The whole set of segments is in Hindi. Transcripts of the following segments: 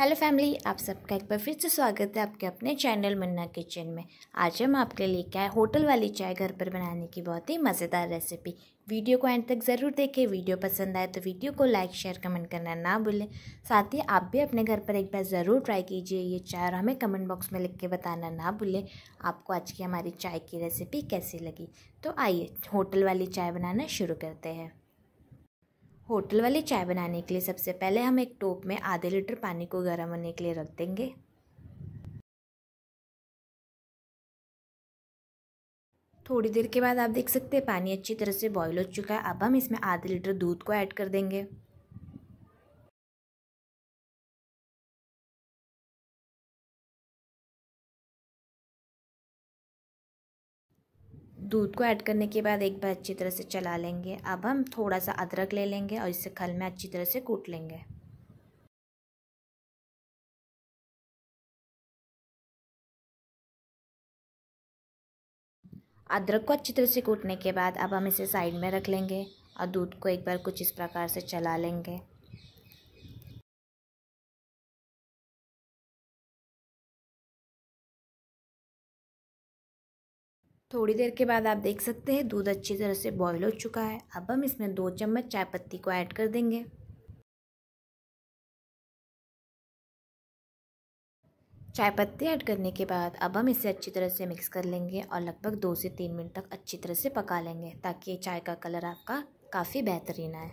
हेलो फैमिली आप सबका एक बार फिर से स्वागत है आपके अपने चैनल मन्ना किचन में आज हम आपके लिए क्या है होटल वाली चाय घर पर बनाने की बहुत ही मज़ेदार रेसिपी वीडियो को एंड तक ज़रूर देखें वीडियो पसंद आए तो वीडियो को लाइक शेयर कमेंट करना ना भूलें साथ ही आप भी अपने घर पर एक बार ज़रूर ट्राई कीजिए ये चाय और हमें कमेंट बॉक्स में लिख के बताना ना भूलें आपको आज की हमारी चाय की रेसिपी कैसी लगी तो आइए होटल वाली चाय बनाना शुरू करते हैं होटल वाली चाय बनाने के लिए सबसे पहले हम एक टोप में आधे लीटर पानी को गर्म होने के लिए रख देंगे थोड़ी देर के बाद आप देख सकते हैं पानी अच्छी तरह से बॉईल हो चुका है अब हम इसमें आधे लीटर दूध को ऐड कर देंगे दूध को ऐड करने के बाद एक बार अच्छी तरह से चला लेंगे अब हम थोड़ा सा अदरक ले लेंगे और इसे खल में अच्छी तरह से कूट लेंगे अदरक को अच्छी तरह से कूटने के बाद अब हम इसे साइड में रख लेंगे और दूध को एक बार कुछ इस प्रकार से चला लेंगे थोड़ी देर के बाद आप देख सकते हैं दूध अच्छी तरह से बॉयल हो चुका है अब हम इसमें दो चम्मच चाय पत्ती को ऐड कर देंगे चाय पत्ती ऐड करने के बाद अब हम इसे अच्छी तरह से मिक्स कर लेंगे और लगभग दो से तीन मिनट तक अच्छी तरह से पका लेंगे ताकि चाय का कलर आपका काफ़ी बेहतरीन आए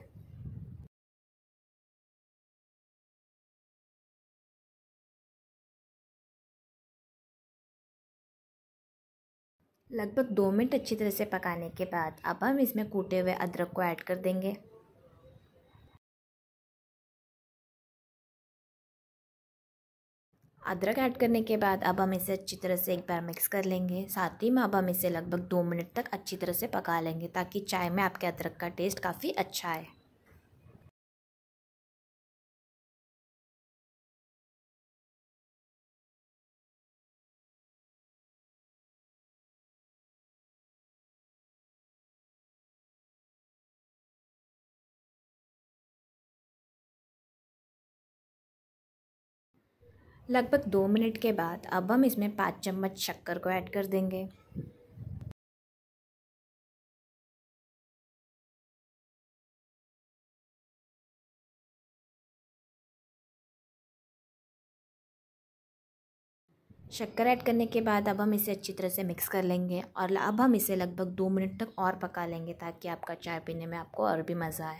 लगभग दो मिनट अच्छी तरह से पकाने के बाद अब हम इसमें कूटे हुए अदरक को ऐड कर देंगे अदरक ऐड करने के बाद अब हम इसे अच्छी तरह से एक बार मिक्स कर लेंगे साथ ही में अब हम इसे लगभग दो मिनट तक अच्छी तरह से पका लेंगे ताकि चाय में आपके अदरक का टेस्ट काफ़ी अच्छा आए लगभग दो मिनट के बाद अब हम इसमें पाँच चम्मच शक्कर को ऐड कर देंगे शक्कर ऐड करने के बाद अब हम इसे अच्छी तरह से मिक्स कर लेंगे और अब हम इसे लगभग दो मिनट तक और पका लेंगे ताकि आपका चाय पीने में आपको और भी मज़ा आए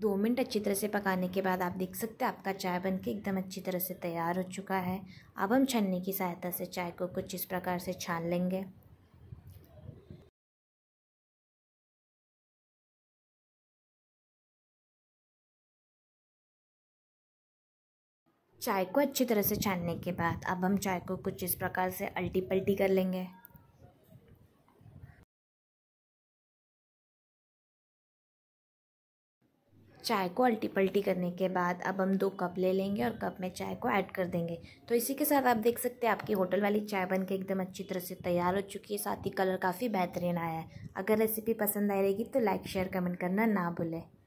दो मिनट अच्छी तरह से पकाने के बाद आप देख सकते हैं आपका चाय बन के एकदम अच्छी तरह से तैयार हो चुका है अब हम छन्नी की सहायता से चाय को कुछ इस प्रकार से छान लेंगे चाय को अच्छी तरह से छानने के बाद अब हम चाय को कुछ इस प्रकार से अल्टी पल्टी कर लेंगे चाय को अल्टी पल्टी करने के बाद अब हम दो कप ले लेंगे और कप में चाय को ऐड कर देंगे तो इसी के साथ आप देख सकते हैं आपकी होटल वाली चाय बन के एकदम अच्छी तरह से तैयार हो चुकी है साथ ही कलर काफ़ी बेहतरीन आया है अगर रेसिपी पसंद आएगी तो लाइक शेयर कमेंट करना ना भूलें